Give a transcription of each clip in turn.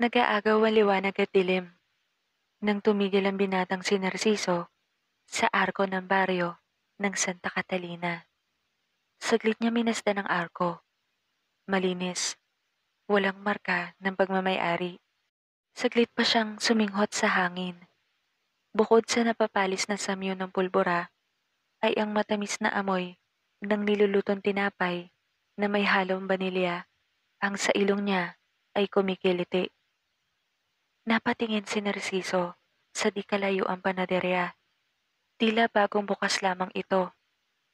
Nag-aagaw ang liwanag at dilim. Nang tumigil ang binatang si Narciso sa arko ng baryo ng Santa Catalina. Saglit niya minasta ng arko. Malinis. Walang marka ng pagmamayari. Saglit pa siyang suminghot sa hangin. Bukod sa napapalis na samyo ng pulbura, ay ang matamis na amoy ng nilulutong tinapay na may halong banilya ang sa ilong niya ay kumikiliti. Napatingin si Narciso sa di ang panaderya. Tila bagong bukas lamang ito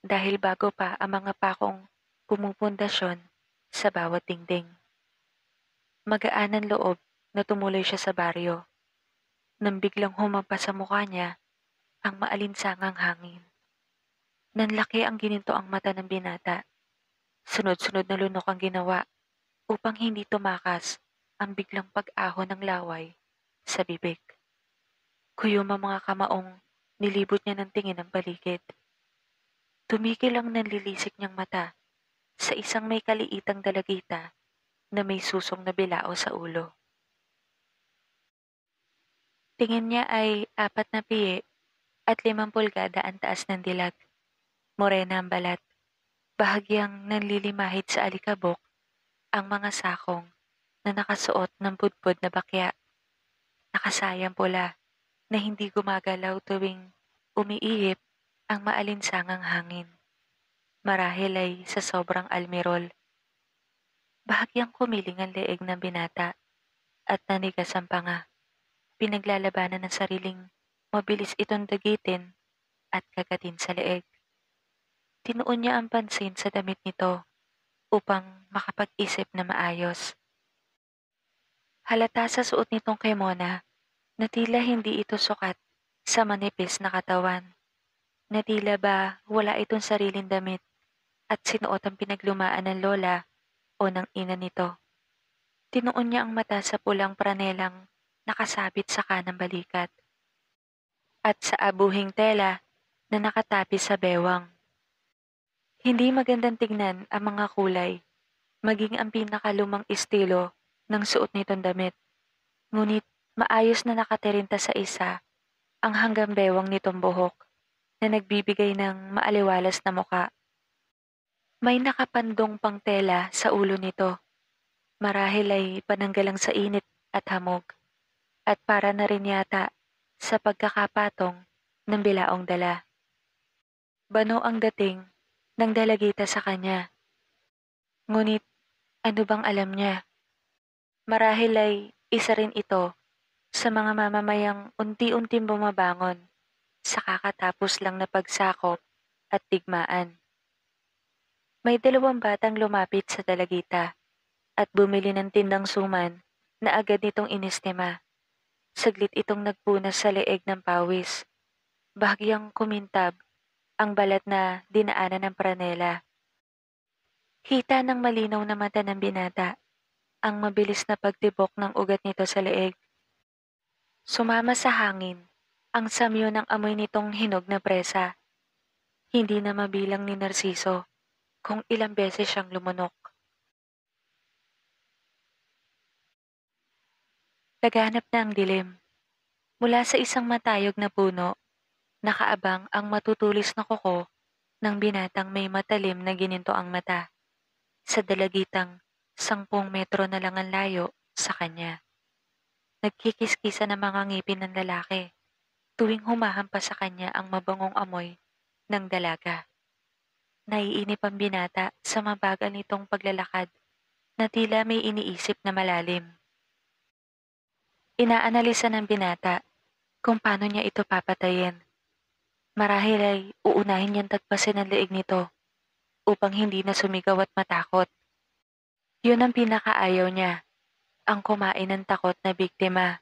dahil bago pa ang mga pakong pumupundasyon sa bawat dingding. Magaanan loob na tumuloy siya sa baryo nang biglang humampas sa mukha niya ang maalinsangang hangin. Nanlaki ang gininto ang mata ng binata. Sunod-sunod na lunok ang ginawa upang hindi tumakas ang biglang pag-aho ng laway sa bibig. Kuyuma mga kamaong nilibot niya ng tingin ang paligid. Tumikil ang nanlilisik niyang mata sa isang may kaliitang dalagita na may susong na bilao sa ulo. Tingin niya ay apat na piye at limang pulgada ang taas ng dilag. Morena ang balat, bahagyang nanlilimahid sa alikabok ang mga sakong na nakasuot ng budbod na bakya nakasayang pula na hindi gumagalaw tuwing umiihip ang maalinsangang hangin. Marahil ay sa sobrang almirol. Bahagyang kumiling ang leeg ng binata at nanigas ang panga. Pinaglalabanan ng sariling mabilis itong dagitin at kagatin sa leeg. Tinuon niya ang pansin sa damit nito upang makapag-isip na maayos. Halata sa suot nitong kay Mona na tila hindi ito sukat sa manipis na katawan. Na tila ba wala itong sariling damit at sinuot ang pinaglumaan ng lola o ng ina nito. Tinuon niya ang mata sa pulang pranelang nakasabit sa kanang balikat at sa abuhing tela na nakatapi sa bewang. Hindi magandang tignan ang mga kulay, maging ang pinakalumang estilo ng suot nitong damit. Ngunit maayos na nakatirinta sa isa ang hanggang bewang nitong buhok na nagbibigay ng maaliwalas na muka. May nakapandong pang tela sa ulo nito. Marahil ay pananggalang sa init at hamog. At para na rin yata sa pagkakapatong ng bilaong dala. Bano ang dating ng dalagita sa kanya. Ngunit ano bang alam niya? Marahil ay isa rin ito sa mga mamamayang unti-unting bumabangon sa kakatapos lang na pagsakop at digmaan. May dalawang batang lumapit sa dalagita at bumili ng tindang suman na agad nitong inistima. Saglit itong nagpunas sa leeg ng pawis. Bahagyang kumintab ang balat na dinaanan ng pranela. Kita ng malinaw na mata ng binata ang mabilis na pagtibok ng ugat nito sa leeg. Sumama sa hangin, ang samyo ng amoy nitong hinog na presa. Hindi na mabilang ni Narciso kung ilang beses siyang lumunok. Laganap na ang dilim. Mula sa isang matayog na puno, nakaabang ang matutulis na kuko ng binatang may matalim na gininto ang mata. Sa dalagitang Sampung metro na lang ang layo sa kanya. Nagkikiskisa ng mga ngipin ng lalaki tuwing humahampas sa kanya ang mabangong amoy ng dalaga. Naiinip ang binata sa mabagal nitong paglalakad na tila may iniisip na malalim. Inaanalisa ng binata kung paano niya ito papatayin. Marahil ay uunahin niyang tagpasin ang leeg nito upang hindi na sumigaw at matakot. Yun ang pinakaayaw niya, ang kumain ng takot na biktima.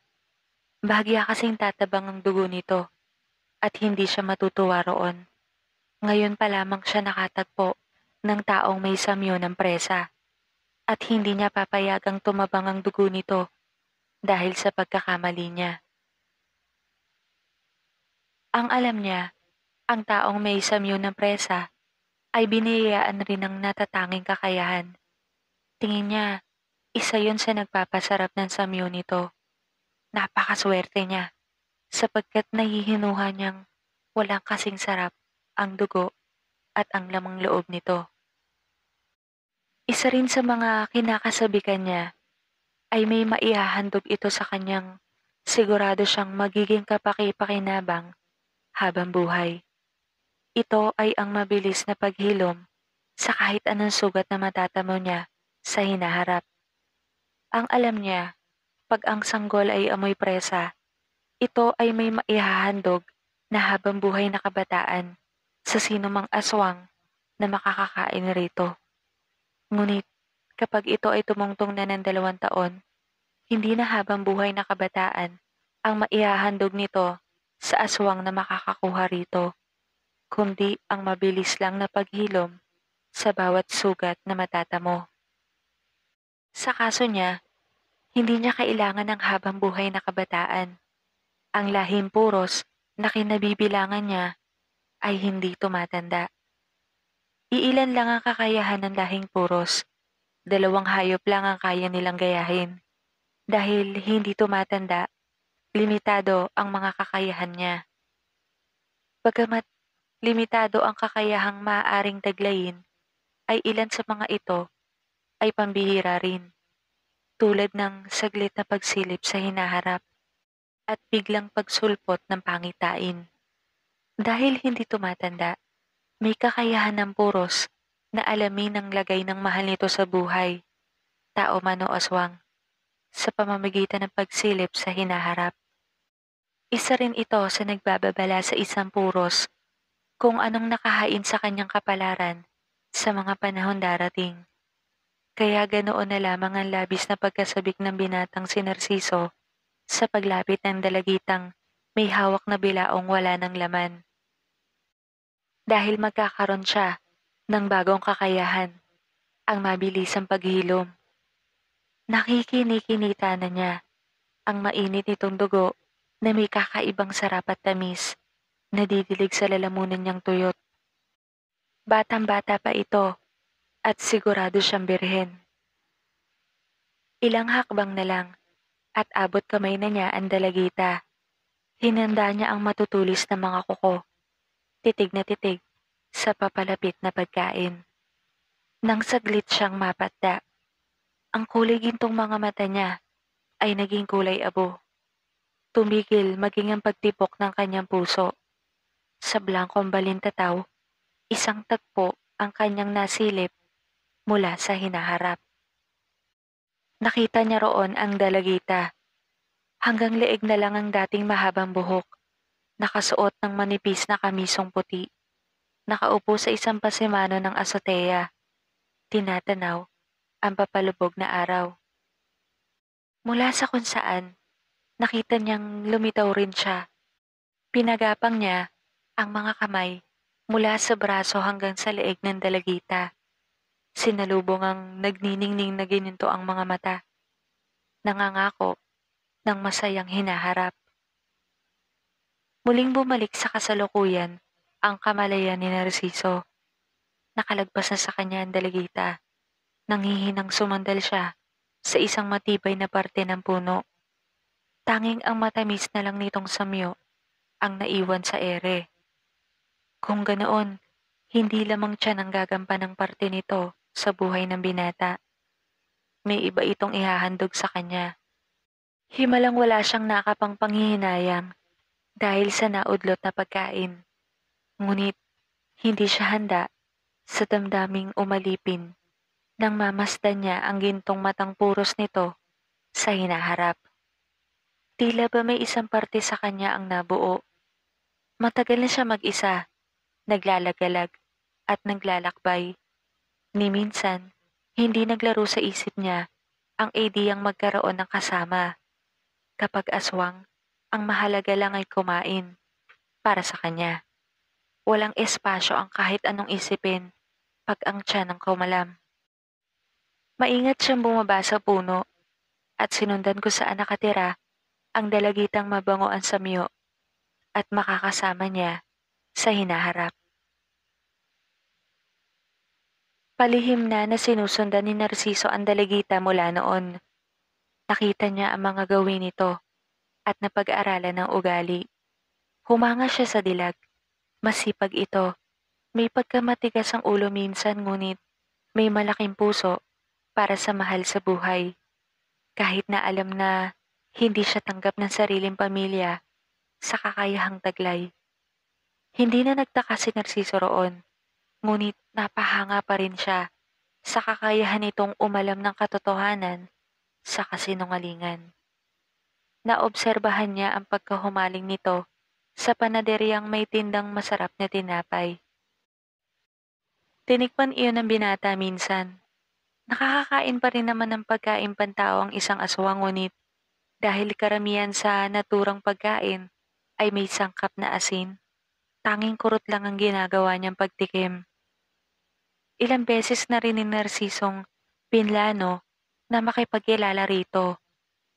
Bahagya kasing tatabang ang dugo nito at hindi siya matutuwa roon. Ngayon pa lamang siya nakatagpo ng taong may samyo ng presa at hindi niya papayagang tumabang ang dugo nito dahil sa pagkakamali niya. Ang alam niya, ang taong may samyo ng presa ay biniyayaan rin ng natatanging kakayahan Tingin niya, isa yun sa nagpapasarap ng samyo nito. Napakaswerte niya, sapagkat nahihinuha niyang walang kasing sarap ang dugo at ang lamang loob nito. Isa rin sa mga kinakasabikan niya ay may maihahandog ito sa kanyang sigurado siyang magiging kapakipakinabang habang buhay. Ito ay ang mabilis na paghilom sa kahit anong sugat na matatamo niya sa hinaharap. Ang alam niya, pag ang sanggol ay amoy presa, ito ay may maihahandog na habang buhay na kabataan sa sinumang aswang na makakakain rito. Ngunit kapag ito ay tumungtong na ng dalawang taon, hindi na habang buhay na kabataan ang maihahandog nito sa aswang na makakakuha rito, kundi ang mabilis lang na paghilom sa bawat sugat na matatamo. Sa kaso niya, hindi niya kailangan ng habang buhay na kabataan. Ang lahim puros na kinabibilangan niya ay hindi tumatanda. Iilan lang ang kakayahan ng lahing puros. Dalawang hayop lang ang kaya nilang gayahin. Dahil hindi tumatanda, limitado ang mga kakayahan niya. Bagamat limitado ang kakayahang maaaring taglayin, ay ilan sa mga ito ay pambihira rin. Tulad ng saglit na pagsilip sa hinaharap at biglang pagsulpot ng pangitain. Dahil hindi tumatanda, may kakayahan ng puros na alamin ang lagay ng mahal nito sa buhay, tao man o aswang, sa pamamagitan ng pagsilip sa hinaharap. Isa rin ito sa nagbababala sa isang puros kung anong nakahain sa kanyang kapalaran sa mga panahon darating. Kaya ganoon na lamang ang labis na pagkasabik ng binatang si Narciso sa paglapit ng dalagitang may hawak na bilaong wala ng laman. Dahil magkakaroon siya ng bagong kakayahan, ang mabilisang paghilom. Nakikinikinita na niya ang mainit nitong dugo na may kakaibang sarap at tamis na didilig sa lalamunan niyang tuyot. Batang-bata pa ito at sigurado siyang birhen. Ilang hakbang na lang at abot kamay na niya ang dalagita. Hinanda niya ang matutulis na mga kuko. Titig na titig sa papalapit na pagkain. Nang saglit siyang mapatda, ang kulay gintong mga mata niya ay naging kulay abo. Tumigil maging ang pagtipok ng kanyang puso. Sa blangkong balintataw, isang tagpo ang kanyang nasilip mula sa hinaharap. Nakita niya roon ang dalagita. Hanggang leeg na lang ang dating mahabang buhok. Nakasuot ng manipis na kamisong puti. Nakaupo sa isang pasimano ng asoteya. Tinatanaw ang papalubog na araw. Mula sa kung nakita niyang lumitaw rin siya. Pinagapang niya ang mga kamay mula sa braso hanggang sa leeg ng dalagita. Sinalubong ang nagniningning na gininto ang mga mata. Nangangako ng masayang hinaharap. Muling bumalik sa kasalukuyan ang kamalayan ni Narciso. Nakalagpas na sa kanya ang dalagita. Nanghihinang sumandal siya sa isang matibay na parte ng puno. Tanging ang matamis na lang nitong samyo ang naiwan sa ere. Kung ganoon, hindi lamang siya nang gagampan ng parte nito, sa buhay ng binata. May iba itong ihahandog sa kanya. Himalang wala siyang nakapang panghihinayang dahil sa naudlot na pagkain. Ngunit hindi siya handa sa damdaming umalipin nang mamasdan niya ang gintong matang puros nito sa hinaharap. Tila ba may isang parte sa kanya ang nabuo. Matagal na siya mag-isa, naglalagalag at naglalakbay Ni minsan, hindi naglaro sa isip niya ang ideyang magkaroon ng kasama. Kapag aswang, ang mahalaga lang ay kumain para sa kanya. Walang espasyo ang kahit anong isipin pag ang tiyan ang kumalam. Maingat siyang bumaba sa puno at sinundan ko saan nakatira ang dalagitang mabangoan sa miyo at makakasama niya sa hinaharap. Palihim na na sinusundan ni Narciso ang dalagita mula noon. Nakita niya ang mga gawin nito at napag-aralan ng ugali. Humanga siya sa dilag. Masipag ito. May pagkamatigas ang ulo minsan ngunit may malaking puso para sa mahal sa buhay. Kahit na alam na hindi siya tanggap ng sariling pamilya sa kakayahang taglay. Hindi na nagtaka si Narciso roon Ngunit napahanga pa rin siya sa kakayahan nitong umalam ng katotohanan sa kasinungalingan. Naobserbahan niya ang pagkahumaling nito sa panaderyang may tindang masarap na tinapay. Tinikman iyon ng binata minsan. Nakakakain pa rin naman ng pagkain pantao ang isang aswang ngunit dahil karamihan sa naturang pagkain ay may sangkap na asin. Tanging kurot lang ang ginagawa niyang pagtikim. Ilang beses na rin ni Narcisong pinlano na makipagkilala rito,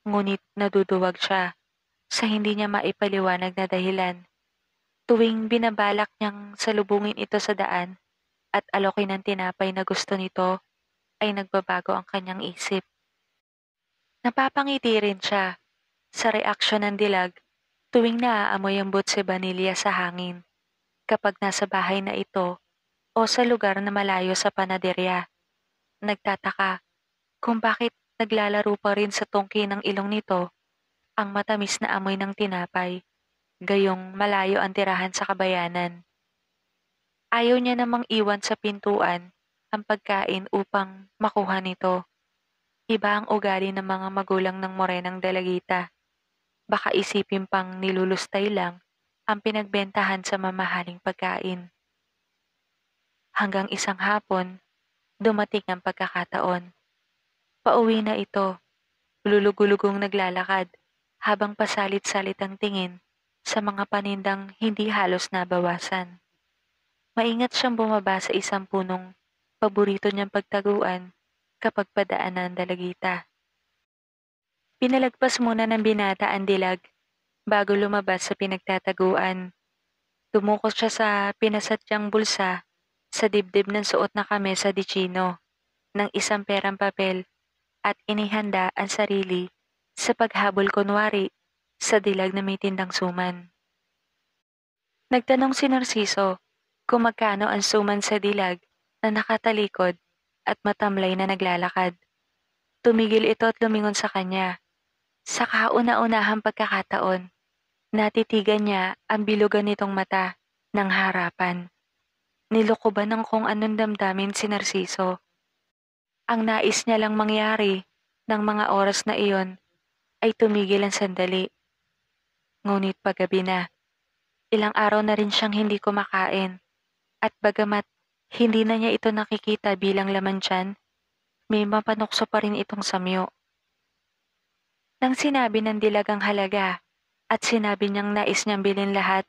ngunit naduduwag siya sa hindi niya maipaliwanag na dahilan. Tuwing binabalak niyang salubungin ito sa daan at alokin ng tinapay na gusto nito, ay nagbabago ang kanyang isip. Napapangiti rin siya sa reaksyon ng dilag tuwing naaamoy ang butse vanilya sa hangin kapag nasa bahay na ito o sa lugar na malayo sa panaderya. Nagtataka kung bakit naglalaro pa rin sa tungki ng ilong nito ang matamis na amoy ng tinapay, gayong malayo ang tirahan sa kabayanan. Ayaw niya namang iwan sa pintuan ang pagkain upang makuha nito. Iba ang ugali ng mga magulang ng Morenang Dalagita. Baka isipin pang nilulustay lang ang pinagbentahan sa mamahaling pagkain. Hanggang isang hapon, dumating ang pagkakataon. Pauwi na ito. Lulugulugong naglalakad habang pasalit-salit ang tingin sa mga panindang hindi halos nabawasan. Maingat siyang bumaba sa isang punong paborito niyang pagtaguan kapag padaanan ng dalagita. Pinalagpas muna ng binata ang dilag bago lumabas sa pinagtataguan. Tumukos siya sa pinasatyang bulsa sa dibdib ng suot na kamesa di Chino, ng isang perang papel, at inihanda ang sarili sa paghabol kunwari sa dilag na may tindang suman. Nagtanong si Narciso kung magkano ang suman sa dilag na nakatalikod at matamlay na naglalakad. Tumigil ito at lumingon sa kanya. Sa kauna-unahang pagkakataon, natitigan niya ang bilugan nitong mata ng harapan. Nilukuban ng kung anong damdamin si Narciso. Ang nais niya lang mangyari ng mga oras na iyon ay tumigil ang sandali. Ngunit paggabi na, ilang araw na rin siyang hindi kumakain at bagamat hindi na niya ito nakikita bilang laman tiyan, may mapanukso pa rin itong samyo. Nang sinabi ng dilagang halaga at sinabi niyang nais niyang bilhin lahat,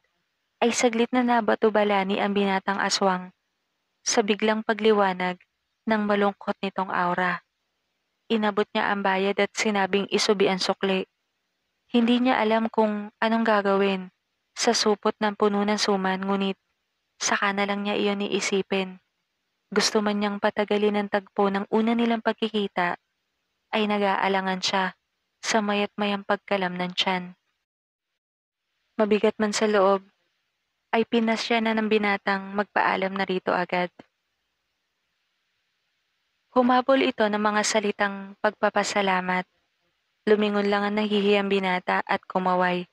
ay saglit na nabatubala ni ang binatang aswang sa biglang pagliwanag ng malungkot nitong aura. Inabot niya ang bayad at sinabing isubi ang sukli. Hindi niya alam kung anong gagawin sa supot ng puno ng suman ngunit saka na lang niya iyon iisipin. Gusto man niyang patagalin ang tagpo ng una nilang pagkikita ay nag-aalangan siya sa mayat mayang pagkalam ng tiyan. Mabigat man sa loob, ay pinasya na ng binatang magpaalam na rito agad. Humabol ito ng mga salitang pagpapasalamat. Lumingon lang ang nahihiyang binata at kumaway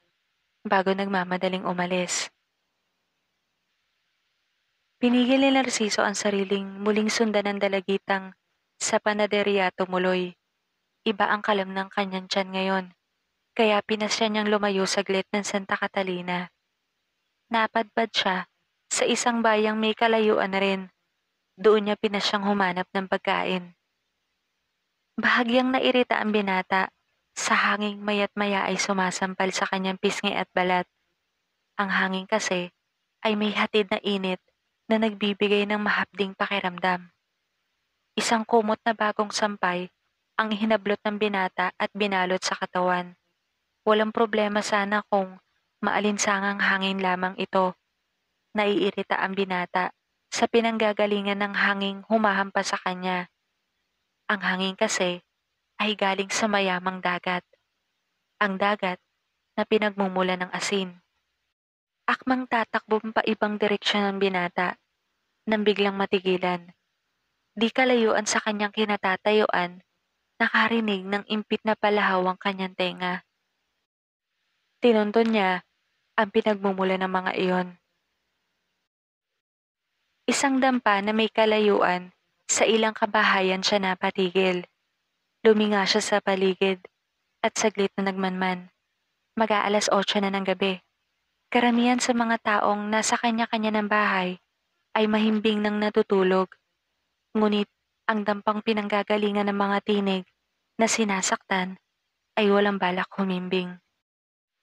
bago nagmamadaling umalis. Pinigil ni Narciso ang sariling muling sundan ng dalagitang sa panaderya tumuloy. Iba ang kalam ng kanyang tiyan ngayon, kaya pinasya niyang lumayo saglit ng Santa Catalina. Napadpad siya sa isang bayang may kalayuan na rin. Doon niya pinasyang humanap ng pagkain. Bahagyang nairita ang binata. Sa hanging mayat maya ay sumasampal sa kanyang pisngi at balat. Ang hangin kasi ay may hatid na init na nagbibigay ng mahapding pakiramdam. Isang kumot na bagong sampay ang hinablot ng binata at binalot sa katawan. Walang problema sana kung maalinsangang hangin lamang ito. Naiirita ang binata sa pinanggagalingan ng hanging humahampas sa kanya. Ang hangin kasi ay galing sa mayamang dagat. Ang dagat na pinagmumula ng asin. Akmang tatakbong pa ibang direksyon ng binata nang biglang matigilan. Di kalayuan sa kanyang kinatatayuan nakarinig ng impit na palahawang kanyang tenga. Tinunton niya ang pinagmumula ng mga iyon. Isang dampa na may kalayuan, sa ilang kabahayan siya napatigil. Luminga siya sa paligid at saglit na nagmanman. Mag-aalas 8 na ng gabi. Karamihan sa mga taong nasa kanya-kanya ng bahay ay mahimbing nang natutulog. Ngunit ang dampang pinanggagalingan ng mga tinig na sinasaktan ay walang balak humimbing.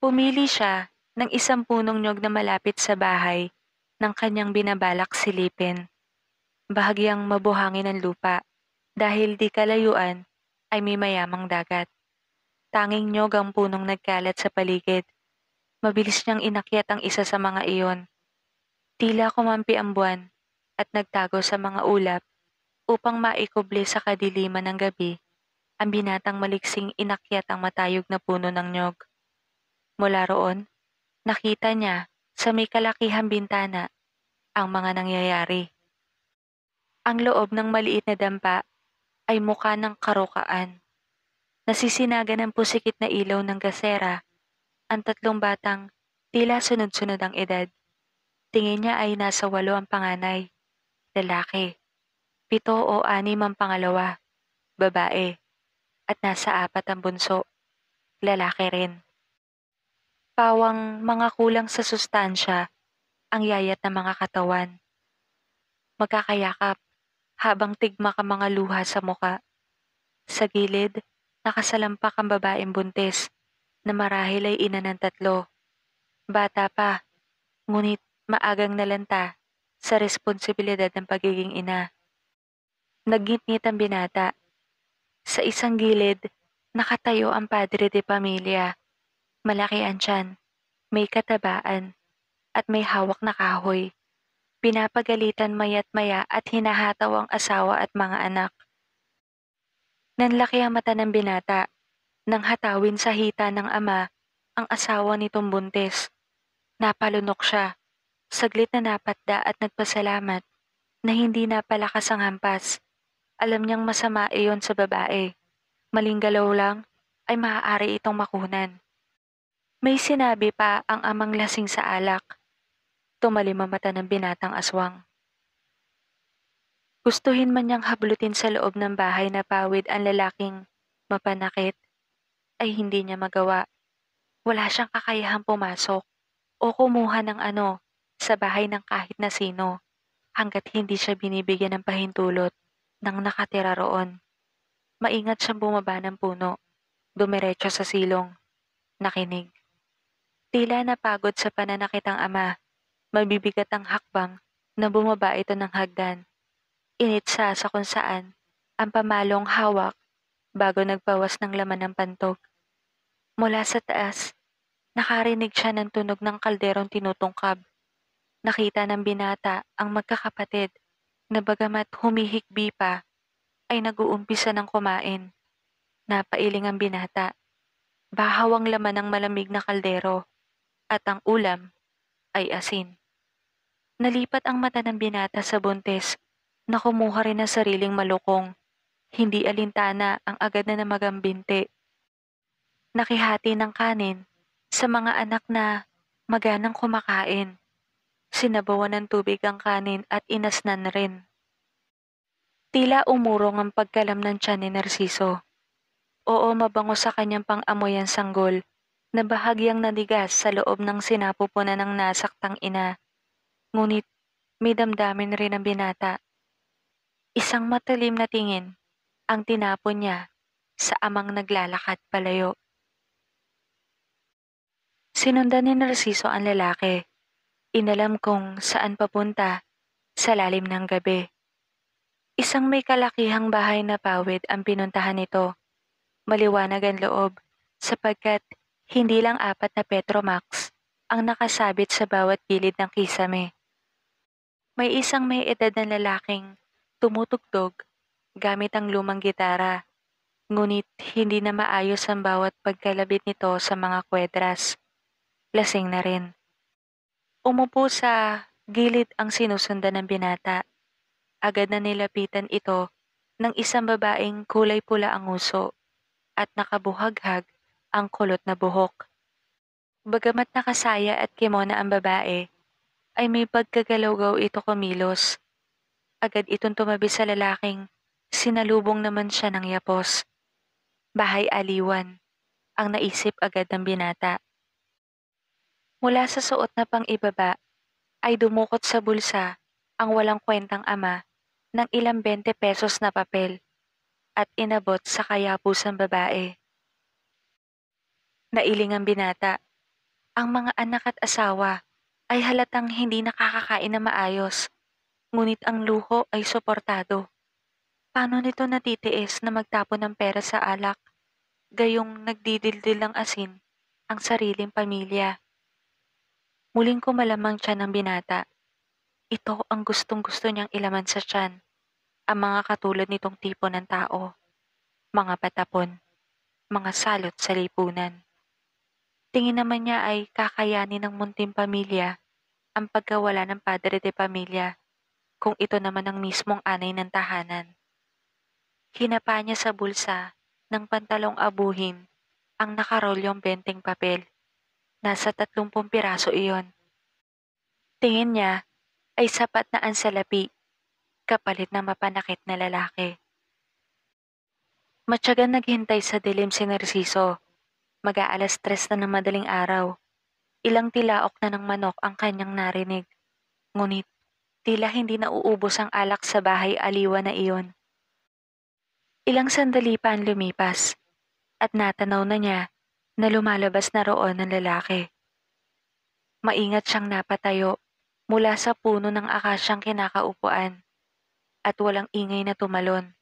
Pumili siya ng isang punong nyog na malapit sa bahay ng kanyang binabalak silipin. Bahagyang mabuhangin ang lupa dahil di kalayuan ay may mayamang dagat. Tanging nyog ang punong nagkalat sa paligid. Mabilis niyang inakyat ang isa sa mga iyon. Tila kumampi ang buwan at nagtago sa mga ulap upang maikubli sa kadiliman ng gabi ang binatang maliksing inakyat ang matayog na puno ng nyog. Mula roon, nakita niya sa may kalakihang bintana ang mga nangyayari. Ang loob ng maliit na dampa ay mukha ng karukaan. Nasisinagan ng pusikit na ilaw ng gasera ang tatlong batang tila sunod-sunod ang edad. Tingin niya ay nasa walo ang panganay, lalaki, pito o anim ang pangalawa, babae, at nasa apat ang bunso, lalaki rin pawang mga kulang sa sustansya ang yayat ng mga katawan. Magkakayakap habang tigma ka mga luha sa muka. Sa gilid, nakasalampak ang babaeng buntis na marahil ay ina ng tatlo. Bata pa, ngunit maagang nalanta sa responsibilidad ng pagiging ina. Nagngitngit ang binata. Sa isang gilid, nakatayo ang padre de pamilya Malaki ang tiyan, may katabaan, at may hawak na kahoy. Pinapagalitan maya't maya at hinahataw ang asawa at mga anak. Nanlaki ang mata ng binata, nang hatawin sa hita ng ama ang asawa nitong buntis. Napalunok siya. Saglit na napatda at nagpasalamat na hindi napalakas ang hampas. Alam niyang masama iyon sa babae. Maling galaw lang ay maaari itong makunan. May sinabi pa ang amang lasing sa alak. Tumalim ang mata ng binatang aswang. Gustuhin man niyang hablutin sa loob ng bahay na pawid ang lalaking mapanakit, ay hindi niya magawa. Wala siyang kakayahan pumasok o kumuha ng ano sa bahay ng kahit na sino hanggat hindi siya binibigyan ng pahintulot ng nakatira roon. Maingat siyang bumaba ng puno, dumiretso sa silong, nakinig. Tila napagod sa pananakit ang ama. Mabibigat ang hakbang na bumaba ito ng hagdan. Init siya sa kung saan ang pamalong hawak bago nagbawas ng laman ng pantog. Mula sa taas, nakarinig siya ng tunog ng kalderong tinutungkab. Nakita ng binata ang magkakapatid na bagamat humihikbi pa, ay nag-uumpisa ng kumain. Napailing ang binata. Bahaw ang laman ng malamig na kaldero at ang ulam ay asin. Nalipat ang mata ng binata sa buntes na kumuha rin ng sariling malukong. Hindi alintana ang agad na namagambinte. Nakihati ng kanin sa mga anak na maganang kumakain. Sinabawan ng tubig ang kanin at inasnan rin. Tila umurong ang pagkalam ng tiyan ni Narciso. Oo, mabango sa kanyang pang-amoy ang sanggol na bahagyang nadigas sa loob ng sinapupunan ng nasaktang ina. Ngunit may damdamin rin ang binata. Isang matalim na tingin ang tinapon niya sa amang naglalakad palayo. Sinundan ni Narciso ang lalaki. Inalam kong saan papunta sa lalim ng gabi. Isang may kalakihang bahay na pawid ang pinuntahan nito. Maliwanag ang loob sapagkat hindi lang apat na Petromax ang nakasabit sa bawat gilid ng kisame. May isang may edad na lalaking tumutugtog gamit ang lumang gitara, ngunit hindi na maayos ang bawat pagkalabit nito sa mga kwedras. Lasing na rin. Umupo sa gilid ang sinusundan ng binata. Agad na nilapitan ito ng isang babaeng kulay pula ang uso at nakabuhaghag ang kulot na buhok. Bagamat nakasaya at kimona ang babae, ay may pagkagalawgaw ito kumilos. Agad itong tumabi sa lalaking, sinalubong naman siya ng yapos. Bahay aliwan, ang naisip agad ng binata. Mula sa suot na pang ibaba, ay dumukot sa bulsa ang walang kwentang ama ng ilang 20 pesos na papel at inabot sa kayabusang babae. Nailing ang binata. Ang mga anak at asawa ay halatang hindi nakakakain na maayos, ngunit ang luho ay suportado. Paano nito natitiis na magtapon ng pera sa alak, gayong nagdidildil ng asin ang sariling pamilya? Muling kumalamang tiyan ng binata. Ito ang gustong-gusto niyang ilaman sa tiyan, ang mga katulad nitong tipo ng tao mga patapon, mga salot sa lipunan. Tingin naman niya ay kakayanin ng munting pamilya ang pagkawala ng padre de pamilya kung ito naman ang mismong anay ng tahanan. Hinapa niya sa bulsa ng pantalong abuhin ang nakarolyong benteng papel. Nasa tatlumpung piraso iyon. Tingin niya ay sapat na ang salapi kapalit ng mapanakit na lalaki. Matyagan naghintay sa dilim si Narciso Mag-aalas tres na ng madaling araw. Ilang tilaok na ng manok ang kanyang narinig. Ngunit, tila hindi nauubos ang alak sa bahay aliwa na iyon. Ilang sandali pa ang lumipas at natanaw na niya na lumalabas na roon ng lalaki. Maingat siyang napatayo mula sa puno ng akasyang kinakaupuan at walang ingay na tumalon.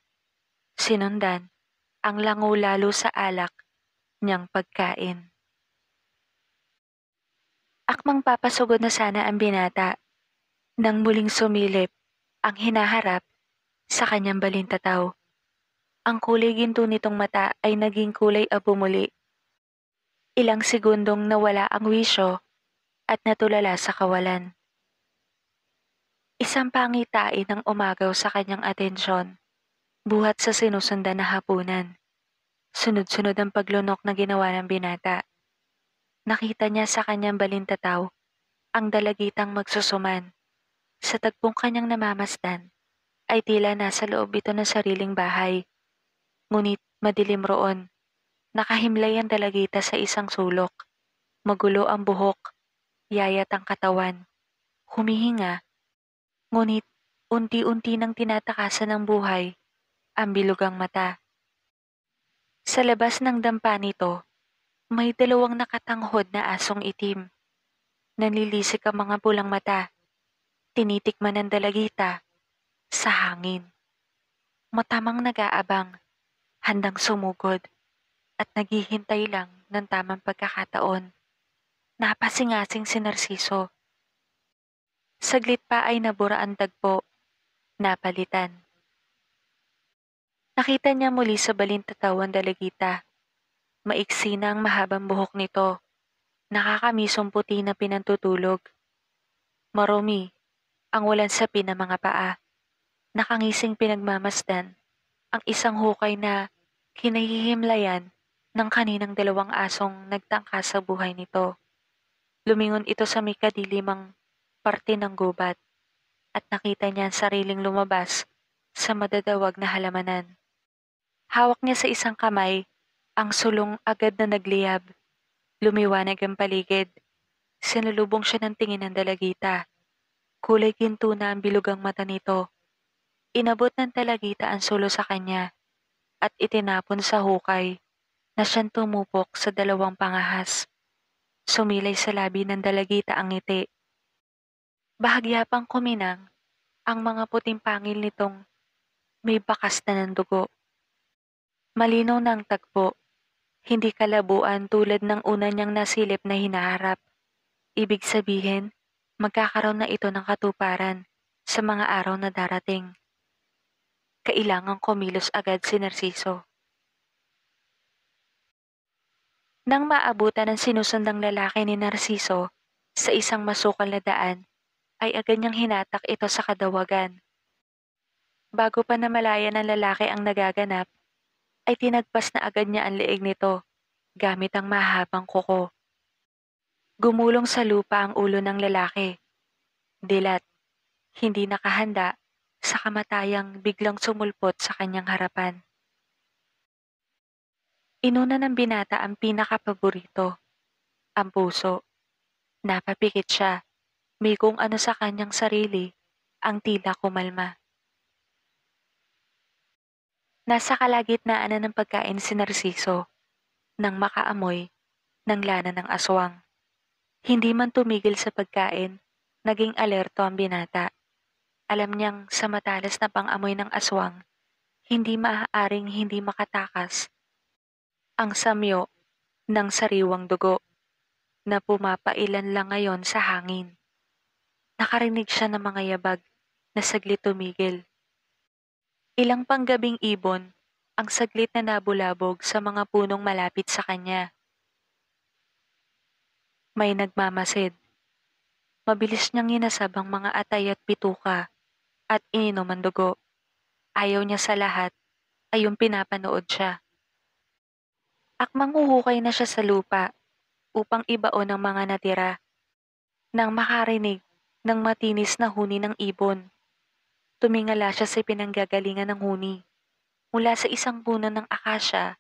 Sinundan, ang lango lalo sa alak niyang pagkain. Akmang papasugod na sana ang binata nang muling sumilip ang hinaharap sa kanyang balintataw. Ang kulay ginto nitong mata ay naging kulay abo muli. Ilang segundong nawala ang wisyo at natulala sa kawalan. Isang pangitain ang umagaw sa kanyang atensyon buhat sa sinusundan na hapunan. Sunod-sunod ang paglunok na ginawa ng binata. Nakita niya sa kanyang balintataw ang dalagitang magsusuman. Sa tagpong kanyang namamasdan, ay tila nasa loob ito ng sariling bahay. Ngunit madilim roon. Nakahimlay ang dalagita sa isang sulok. Magulo ang buhok. Yayat ang katawan. Humihinga. Ngunit unti-unti nang tinatakasan ng buhay. Ang bilugang mata. Sa labas ng dampa nito, may dalawang nakatanghod na asong itim. Nanlilisik ang mga pulang mata. Tinitikman ang dalagita sa hangin. Matamang nag-aabang, handang sumugod, at naghihintay lang ng tamang pagkakataon. Napasingasing si Narciso. Saglit pa ay nabura ang tagpo, napalitan. Nakita niya muli sa balintatawan dalagita. Maiksi na ang mahabang buhok nito. Nakakamisong puti na pinantutulog. Marumi, ang walang sapi ng mga paa. Nakangising pinagmamasdan, ang isang hukay na kinahihimlayan ng kaninang dalawang asong nagtangka sa buhay nito. Lumingon ito sa may kadilimang parte ng gubat at nakita niya ang sariling lumabas sa madadawag na halamanan. Hawak niya sa isang kamay ang sulong agad na nagliyab. Lumiwanag ang paligid. Sinalubong siya ng tingin ng dalagita. Kulay ginto na ang bilugang mata nito. Inabot ng dalagita ang sulo sa kanya at itinapon sa hukay na siyang tumupok sa dalawang pangahas. Sumilay sa labi ng dalagita ang ngiti. Bahagya pang kuminang ang mga puting pangil nitong may bakas na ng dugo. Malinaw na ang tagpo. Hindi kalabuan tulad ng una niyang nasilip na hinaharap. Ibig sabihin, magkakaroon na ito ng katuparan sa mga araw na darating. Kailangan kumilos agad si Narciso. Nang maabutan ang sinusundang lalaki ni Narciso sa isang masukal na daan, ay agad niyang hinatak ito sa kadawagan. Bago pa namalayan ng lalaki ang nagaganap, ay tinagpas na agad niya ang leeg nito gamit ang mahabang kuko. Gumulong sa lupa ang ulo ng lalaki. Dilat, hindi nakahanda sa kamatayang biglang sumulpot sa kanyang harapan. Inuna ng binata ang pinakapaborito, ang puso. Napapikit siya, may kung ano sa kanyang sarili, ang tila kumalma. Nasa kalagitnaan na ng pagkain si Narciso nang makaamoy ng lana ng aswang. Hindi man tumigil sa pagkain, naging alerto ang binata. Alam niyang sa matalas na pangamoy ng aswang, hindi maaaring hindi makatakas ang samyo ng sariwang dugo na pumapailan lang ngayon sa hangin. Nakarinig siya ng mga yabag na saglit tumigil Ilang panggabing ibon ang saglit na nabulabog sa mga punong malapit sa kanya. May nagmamasid. Mabilis niyang inasab ang mga atay at bituka at ininom ang dugo. Ayaw niya sa lahat ay yung pinapanood siya. Akmang uhukay na siya sa lupa upang ibaon ang mga natira nang makarinig ng matinis na huni ng ibon. Tumingala siya sa pinanggagalingan ng huni. Mula sa isang puno ng akasya,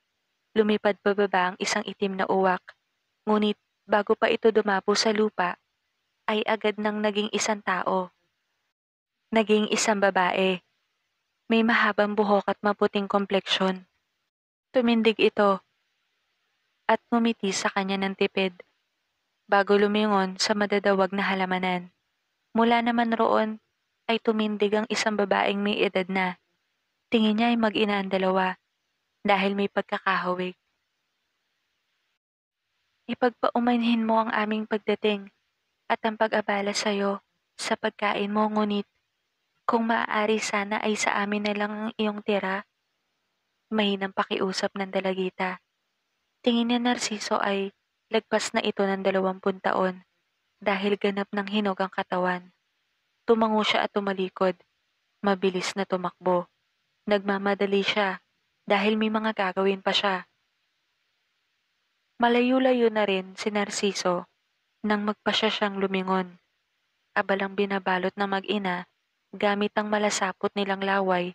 lumipad pababa ang isang itim na uwak. Ngunit bago pa ito dumapo sa lupa, ay agad nang naging isang tao. Naging isang babae. May mahabang buhok at maputing kompleksyon. Tumindig ito at ngumiti sa kanya ng tipid bago lumingon sa madadawag na halamanan. Mula naman roon, ay tumindig ang isang babaeng may edad na. Tingin niya ay mag-ina ang dalawa dahil may pagkakahawig. Ipagpaumanhin mo ang aming pagdating at ang pag-abala sa iyo sa pagkain mo ngunit kung maaari sana ay sa amin na lang ang iyong tira. Mahinang pakiusap ng dalagita. Tingin ni Narciso ay lagpas na ito ng dalawampun taon dahil ganap ng hinog ang katawan. Tumango siya at tumalikod. Mabilis na tumakbo. Nagmamadali siya dahil may mga gagawin pa siya. Malayo-layo na rin si Narciso nang magpasya siyang lumingon. Abalang binabalot ng mag-ina gamit ang malasapot nilang laway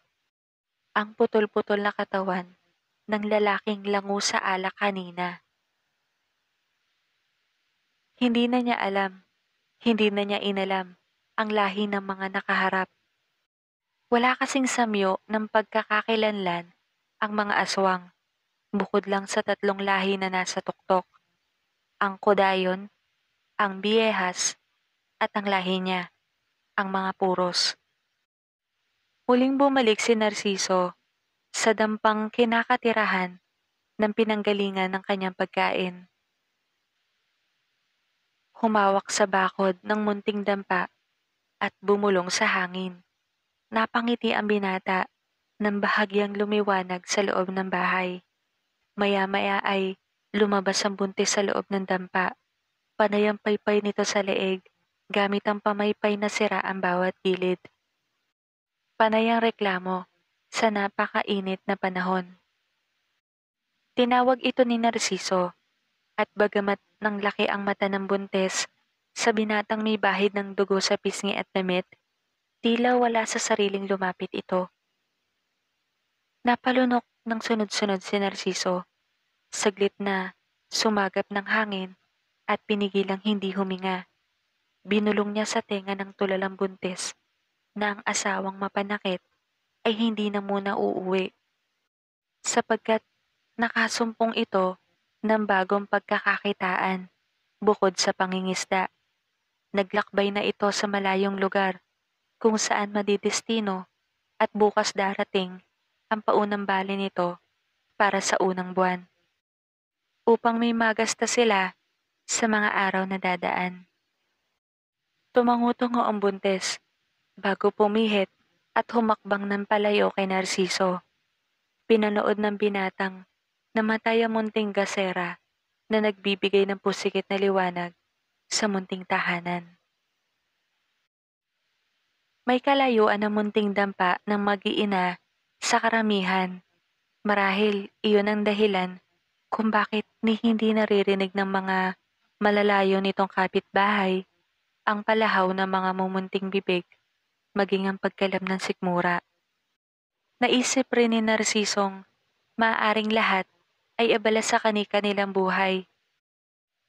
ang putol-putol na katawan ng lalaking lango sa ala kanina. Hindi na niya alam, hindi na niya inalam ang lahi ng mga nakaharap. Wala kasing samyo ng pagkakakilanlan ang mga aswang, bukod lang sa tatlong lahi na nasa tuktok, ang Kodayon, ang Biehas, at ang lahi niya, ang mga puros. Huling bumalik si Narciso sa dampang kinakatirahan ng pinanggalingan ng kanyang pagkain. Humawak sa bakod ng munting dampa at bumulong sa hangin. Napangiti ang binata nang bahagyang lumiwanag sa loob ng bahay. Maya-maya ay lumabas ang buntis sa loob ng dampa. Panayang paypay nito sa leeg gamit ang pamaypay na sira ang bawat gilid. Panayang reklamo sa napakainit na panahon. Tinawag ito ni Narciso at bagamat ng laki ang mata ng buntis sa binatang may bahid ng dugo sa pisngi at damit, tila wala sa sariling lumapit ito. Napalunok ng sunod-sunod si Narciso, saglit na sumagap ng hangin at pinigilang hindi huminga. Binulong niya sa tenga ng tulalang buntis na ang asawang mapanakit ay hindi na muna uuwi sapagkat nakasumpong ito ng bagong pagkakakitaan bukod sa pangingisda. Naglakbay na ito sa malayong lugar kung saan madidestino at bukas darating ang paunang bali nito para sa unang buwan. Upang may magasta sila sa mga araw na dadaan. Tumangutungo ang buntes bago pumihit at humakbang ng palayo kay Narciso. Pinanood ng binatang na matay ang munting gasera na nagbibigay ng pusikit na liwanag sa munting tahanan. May kalayuan ng munting dampa ng mag-iina sa karamihan. Marahil iyon ang dahilan kung bakit ni hindi naririnig ng mga malalayo nitong kapitbahay ang palahaw ng mga mumunting bibig maging ang pagkalam ng sikmura. Naisip rin ni Narcisong maaring lahat ay abala sa kanika nilang buhay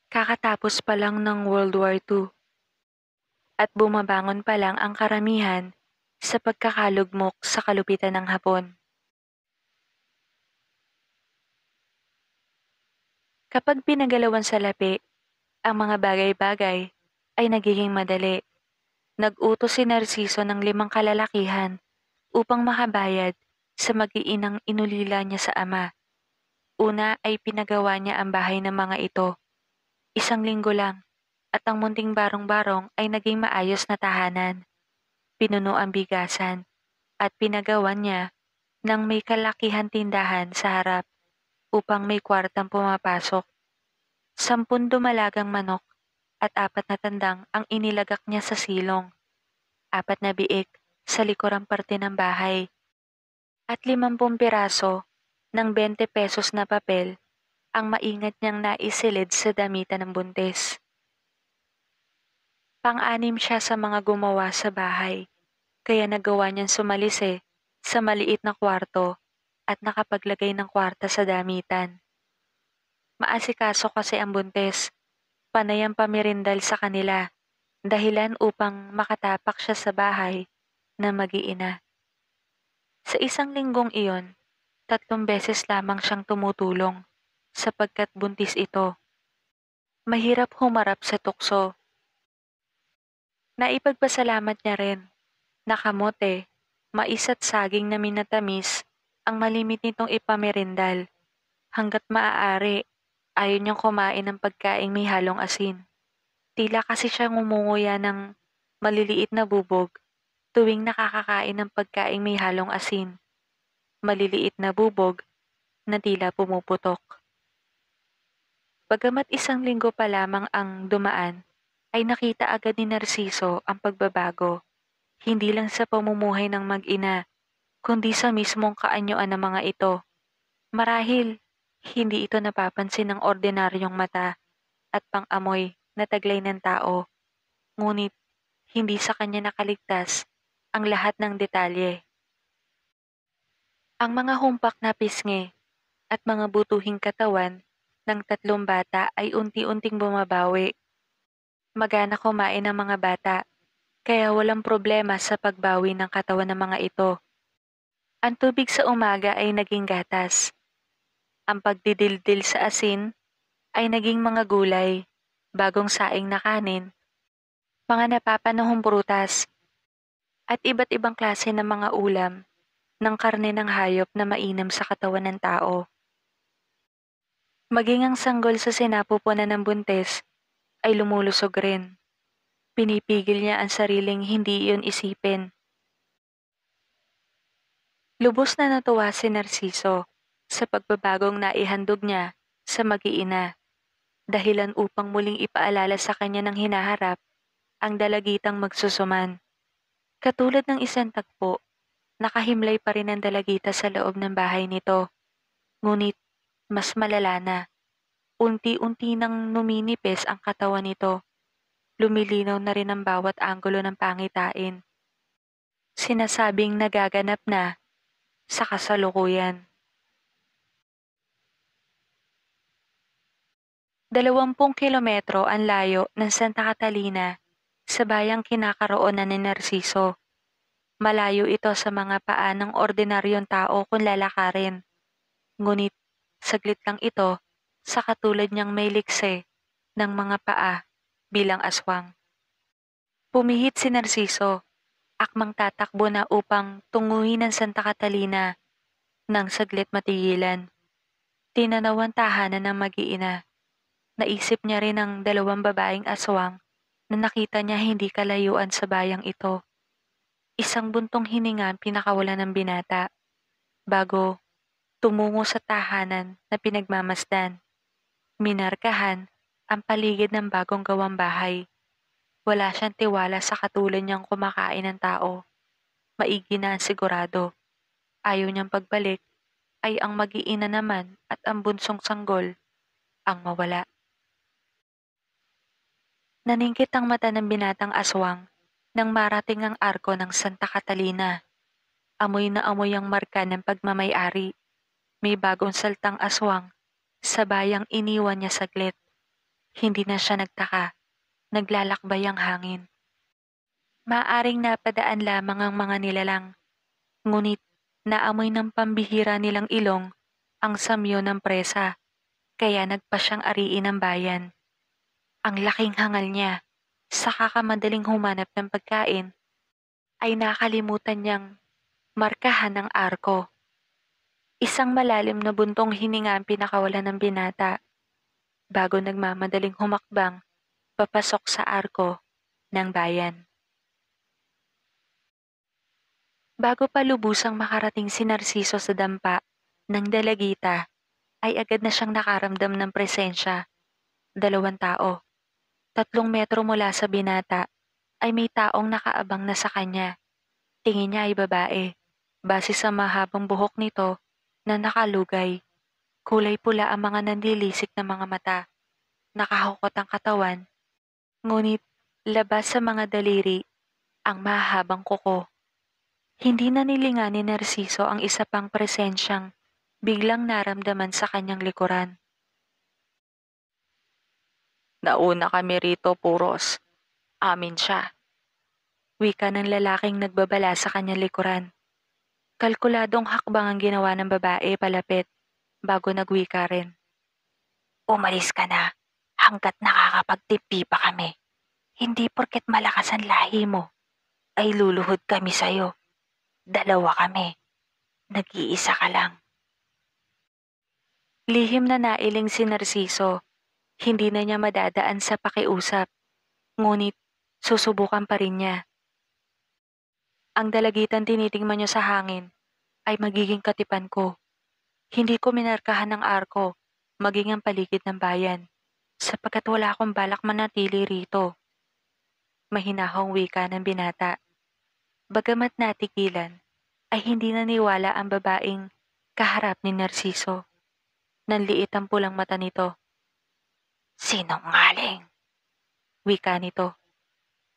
kakatapos pa lang ng World War II. At bumabangon pa lang ang karamihan sa pagkakalugmok sa kalupitan ng hapon. Kapag pinagalawan sa lapi, ang mga bagay-bagay ay nagiging madali. Nag-utos si Narciso ng limang kalalakihan upang makabayad sa mag-iinang inulila niya sa ama. Una ay pinagawa niya ang bahay ng mga ito Isang linggo lang, at ang munting barong-barong ay naging maayos na tahanan. Pinuno ang bigasan, at pinagawan niya ng may kalakihan tindahan sa harap upang may kwartang pumapasok. Sampun dumalagang manok at apat na tandang ang inilagak niya sa silong. Apat na biik sa likuran parte ng bahay. At limampung piraso ng 20 pesos na papel ang maingat niyang naisilid sa damitan ng buntis. Pang-anim siya sa mga gumawa sa bahay, kaya nagawa niyang sumalise eh, sa maliit na kwarto at nakapaglagay ng kwarta sa damitan. Maasikaso kasi ang buntis, panayang pamirindal sa kanila, dahilan upang makatapak siya sa bahay na mag-iina. Sa isang linggong iyon, tatlong beses lamang siyang tumutulong sapagkat buntis ito. Mahirap humarap sa tukso. Naipagpasalamat niya rin na kamote, mais at saging na minatamis ang malimit nitong ipamerindal. Hanggat maaari, ayon niyang kumain ng pagkaing may halong asin. Tila kasi siya ngumunguya ng maliliit na bubog tuwing nakakakain ng pagkaing may halong asin. Maliliit na bubog na tila pumuputok. Bagamat isang linggo pa lamang ang dumaan, ay nakita agad ni Narciso ang pagbabago, hindi lang sa pamumuhay ng mag-ina, kundi sa mismong kaanyuan ng mga ito. Marahil, hindi ito napapansin ng ordinaryong mata at pangamoy na taglay ng tao. Ngunit, hindi sa kanya nakaligtas ang lahat ng detalye. Ang mga humpak na pisngi at mga butuhing katawan ng tatlong bata ay unti-unting bumabawi. Magana kumain ang mga bata, kaya walang problema sa pagbawi ng katawan ng mga ito. Ang tubig sa umaga ay naging gatas. Ang pagdidildil sa asin ay naging mga gulay, bagong saing na kanin, mga napapanahong prutas, at iba't ibang klase ng mga ulam ng karne ng hayop na mainam sa katawan ng tao. Maging ang sanggol sa sinapupunan ng buntes ay lumulusog rin. Pinipigil niya ang sariling hindi iyon isipin. Lubos na natuwa si Narciso sa pagbabagong naihandog niya sa mag-iina. Dahilan upang muling ipaalala sa kanya ng hinaharap ang dalagitang magsusuman. Katulad ng isang tagpo, nakahimlay pa rin ang dalagita sa loob ng bahay nito. Ngunit mas malala na. Unti-unti nang numinipis ang katawan nito. Lumilinaw na rin ang bawat anggulo ng pangitain. Sinasabing nagaganap na sa kasalukuyan. Dalawampung kilometro ang layo ng Santa Catalina sa bayang kinakaroonan ni Narciso. Malayo ito sa mga paa ng ordinaryong tao kung lalakarin. Ngunit Saglit lang ito sa katulad niyang may likse ng mga paa bilang aswang. Pumihit si Narciso, akmang tatakbo na upang tunguhin ang Santa Catalina nang saglit matigilan. Tinanawan tahanan ng mag-iina. Naisip niya rin ang dalawang babaeng aswang na nakita niya hindi kalayuan sa bayang ito. Isang buntong hiningan ang pinakawala ng binata bago tumungo sa tahanan na pinagmamasdan. Minarkahan ang paligid ng bagong gawang bahay. Wala siyang tiwala sa katulad niyang kumakain ng tao. Maigi na ang sigurado. Ayaw niyang pagbalik ay ang mag-iina naman at ang bunsong sanggol ang mawala. Naningkit ang mata ng binatang aswang nang marating ang arko ng Santa Catalina. Amoy na amoy ang marka ng pagmamayari may bagong saltang aswang sa bayang iniwan niya saglit. Hindi na siya nagtaka. Naglalakbay ang hangin. Maaring napadaan lamang ang mga nilalang. Ngunit naamoy ng pambihira nilang ilong ang samyo ng presa, kaya nagpa siyang ariin ang bayan. Ang laking hangal niya, sa kakamadaling humanap ng pagkain, ay nakalimutan niyang markahan ng arko. Isang malalim na buntong hininga ang pinakawala ng binata bago nagmamadaling humakbang papasok sa arko ng bayan. Bago pa lubusang makarating si Narciso sa dampa ng dalagita, ay agad na siyang nakaramdam ng presensya. Dalawang tao. Tatlong metro mula sa binata ay may taong nakaabang na sa kanya. Tingin niya ay babae. Base sa mahabang buhok nito na nakalugay. Kulay pula ang mga nandilisik na mga mata. Nakahukot ang katawan. Ngunit labas sa mga daliri ang mahabang kuko. Hindi na nilinga ni Narciso ang isa pang presensyang biglang naramdaman sa kanyang likuran. Nauna kami rito, Puros. Amin siya. Wika ng lalaking nagbabala sa kanyang likuran. Kalkuladong hakbang ang ginawa ng babae palapit bago nagwika rin. Umalis ka na hanggat nakakapagtipi pa kami. Hindi porket malakas ang lahi mo ay luluhod kami sa'yo. Dalawa kami. Nag-iisa ka lang. Lihim na nailing si Narciso. Hindi na niya madadaan sa pakiusap. Ngunit susubukan pa rin niya. Ang dalagitan tinitingman niyo sa hangin ay magiging katipan ko. Hindi ko minarkahan ng arko, maging ang paligid ng bayan, sapagkat wala akong balak manatili rito. Mahinahong wika ng binata. Bagamat natigilan, ay hindi naniwala ang babaeng kaharap ni Narciso. Nanliit ang pulang mata nito. Sinong ngaling? Wika nito.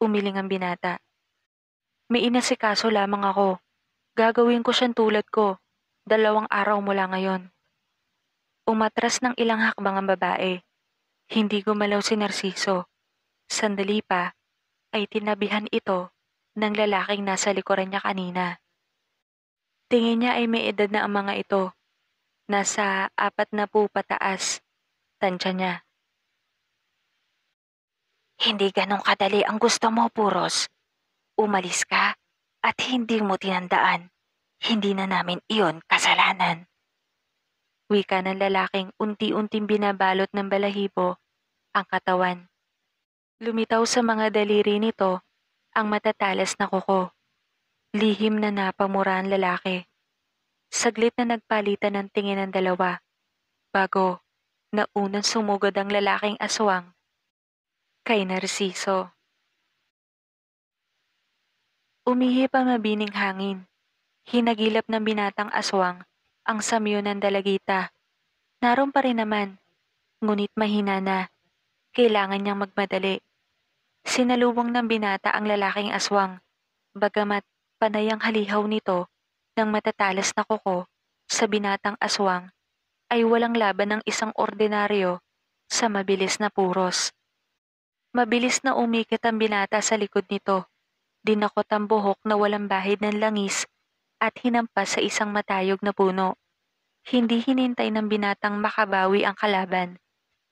Umiling ang binata. May inasikaso lamang ako. Gagawin ko siyang tulad ko, dalawang araw mula ngayon. Umatras ng ilang hakbang ang babae. Hindi gumalaw si Narciso. Sandali pa, ay tinabihan ito ng lalaking nasa likuran niya kanina. Tingin niya ay may edad na ang mga ito. Nasa apat na po pataas, tansya niya. Hindi ganong kadali ang gusto mo, Puros. Umalis ka at hindi mo tinandaan, hindi na namin iyon kasalanan. Wika ng lalaking unti-unting binabalot ng balahibo ang katawan. Lumitaw sa mga daliri nito ang matatalas na kuko. Lihim na napamura ang lalaki. Saglit na nagpalitan ng tingin ng dalawa bago naunang sumugod ang lalaking aswang kay Narciso. Umihip ang mabining hangin. Hinagilap ng binatang aswang ang samyo ng dalagita. Naroon pa rin naman, ngunit mahina na. Kailangan niyang magmadali. Sinalubong ng binata ang lalaking aswang, bagamat panay ang halihaw nito ng matatalas na kuko sa binatang aswang ay walang laban ng isang ordinaryo sa mabilis na puros. Mabilis na umikit ang binata sa likod nito dinakot ang buhok na walang bahid ng langis at hinampas sa isang matayog na puno. Hindi hinintay ng binatang makabawi ang kalaban.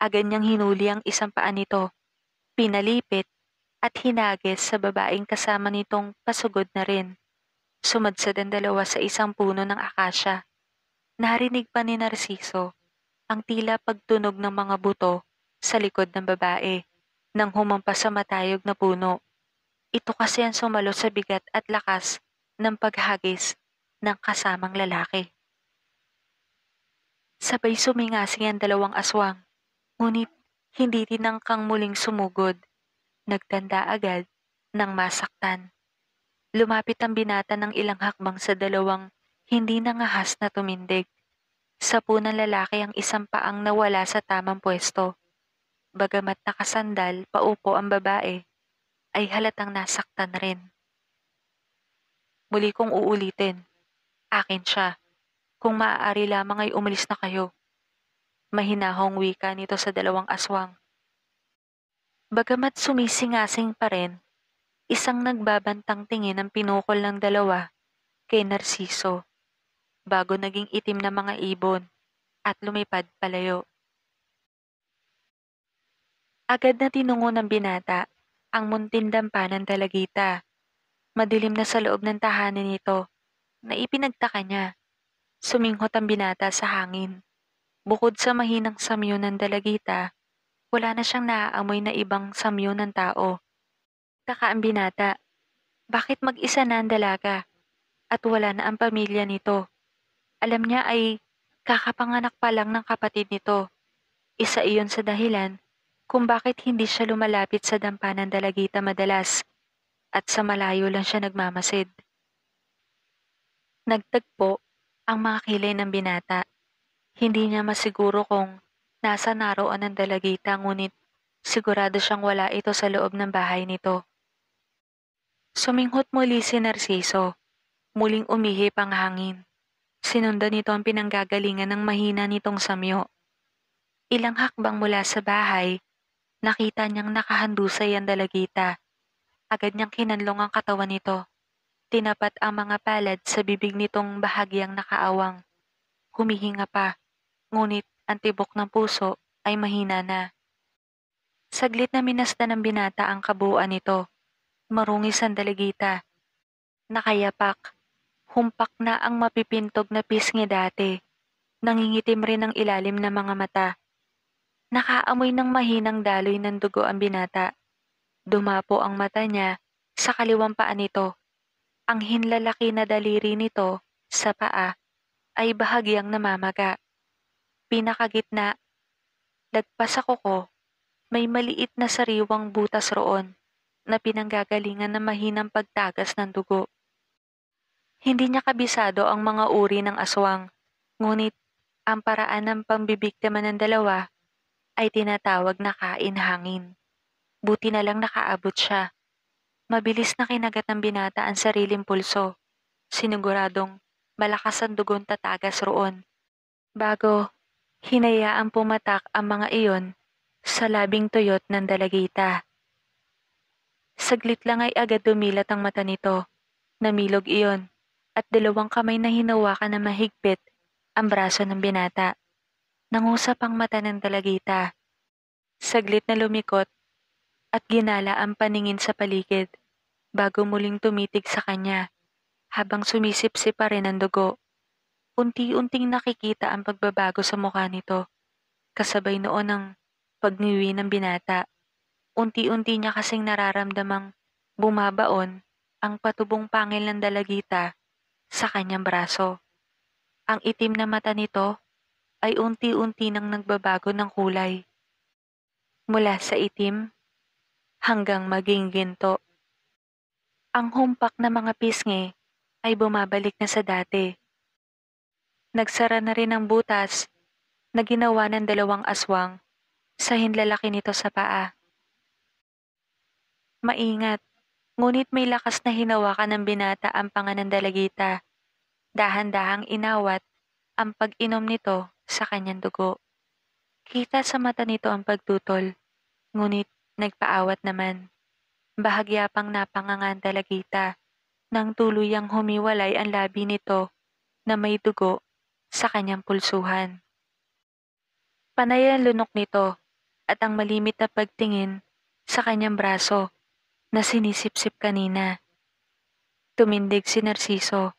Agad niyang hinuli ang isang paa nito, pinalipit at hinagis sa babaeng kasama nitong pasugod na rin. Sumadsad ang dalawa sa isang puno ng akasya. Narinig pa ni Narciso ang tila pagtunog ng mga buto sa likod ng babae nang humampas sa matayog na puno. Ito kasi ang sumalo sa bigat at lakas ng paghagis ng kasamang lalaki. Sabay sumingasing ang dalawang aswang, ngunit hindi tinangkang muling sumugod. Nagtanda agad ng masaktan. Lumapit ang binata ng ilang hakbang sa dalawang hindi nangahas na tumindig. Sa punang lalaki ang isang paang nawala sa tamang pwesto. Bagamat nakasandal, paupo ang babae ay halatang nasaktan rin. Muli kong uulitin, akin siya. Kung maaari lamang ay umalis na kayo. Mahinahong wika nito sa dalawang aswang. Bagamat sumisingasing pa rin, isang nagbabantang tingin ang pinukol ng dalawa kay Narciso bago naging itim na mga ibon at lumipad palayo. Agad na tinungo ng binata ang ng dalagita. Madilim na sa loob ng tahanan nito na ipinagtaka niya. Suminghot ang binata sa hangin. Bukod sa mahinang samyo ng dalagita, wala na siyang naaamoy na ibang samyo ng tao. Taka ang binata, bakit mag-isa na ang dalaga at wala na ang pamilya nito? Alam niya ay kakapanganak pa lang ng kapatid nito. Isa iyon sa dahilan kung bakit hindi siya lumalapit sa dampa ng dalagita madalas at sa malayo lang siya nagmamasid. Nagtagpo ang mga kilay ng binata. Hindi niya masiguro kung nasa naroon ang dalagita ngunit sigurado siyang wala ito sa loob ng bahay nito. Suminghot muli si Narciso. Muling umihip ang hangin. Sinundan nito ang pinanggagalingan ng mahina nitong samyo. Ilang hakbang mula sa bahay, Nakita niyang nakahandusay ang dalagita. Agad niyang kinanlong ang katawan nito. Tinapat ang mga palad sa bibig nitong bahagyang nakaawang. Humihinga pa, ngunit ang tibok ng puso ay mahina na. Saglit na minasta ng binata ang kabuuan nito. Marungis ang dalagita. Nakayapak. Humpak na ang mapipintog na pisngi dati. Nangingitim rin ang ilalim ng mga mata. Nakaamoy ng mahinang daloy ng dugo ang binata. Dumapo ang mata niya sa kaliwang paa nito. Ang hinlalaki na daliri nito sa paa ay bahagyang namamaga. Pinakagitna, lagpas sa kuko, may maliit na sariwang butas roon na pinanggagalingan ng mahinang pagtagas ng dugo. Hindi niya kabisado ang mga uri ng aswang, ngunit ang paraan ng pambibiktima ng dalawa ay tinatawag na kain hangin. Buti na lang nakaabot siya. Mabilis na kinagat ng binata ang sariling pulso. Siniguradong malakas ang dugon tatagas roon. Bago, hinayaang pumatak ang mga iyon sa labing tuyot ng dalagita. Saglit lang ay agad dumilat ang mata nito. Namilog iyon at dalawang kamay na hinawakan na mahigpit ang braso ng binata. Nangusap ang mata ng dalagita. Saglit na lumikot at ginala ang paningin sa paligid bago muling tumitig sa kanya habang sumisipsip pa rin ang dugo. Unti-unting nakikita ang pagbabago sa mukha nito kasabay noon ang pagniwi ng binata. Unti-unti niya kasing nararamdamang bumabaon ang patubong pangil ng dalagita sa kanyang braso. Ang itim na mata nito ay unti-unti nang nagbabago ng kulay. Mula sa itim hanggang maging ginto. Ang humpak na mga pisngi ay bumabalik na sa dati. Nagsara na rin ang butas na ginawa ng dalawang aswang sa hinlalaki nito sa paa. Maingat, ngunit may lakas na hinawakan ng binata ang panganandalagita. Dahan-dahang inawat ang pag-inom nito sa kanyang dugo. Kita sa mata nito ang pagtutol, ngunit nagpaawat naman. Bahagya pang napangangan talagita nang tuluyang humiwalay ang labi nito na may dugo sa kanyang pulsuhan. Panay ang lunok nito at ang malimit na pagtingin sa kanyang braso na sinisipsip kanina. Tumindig si Narciso.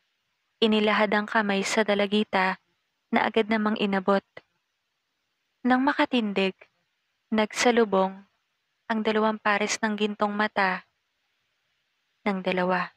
Inilahad ang kamay sa dalagita na agad namang inabot. Nang makatindig, nagsalubong ang dalawang pares ng gintong mata ng dalawa.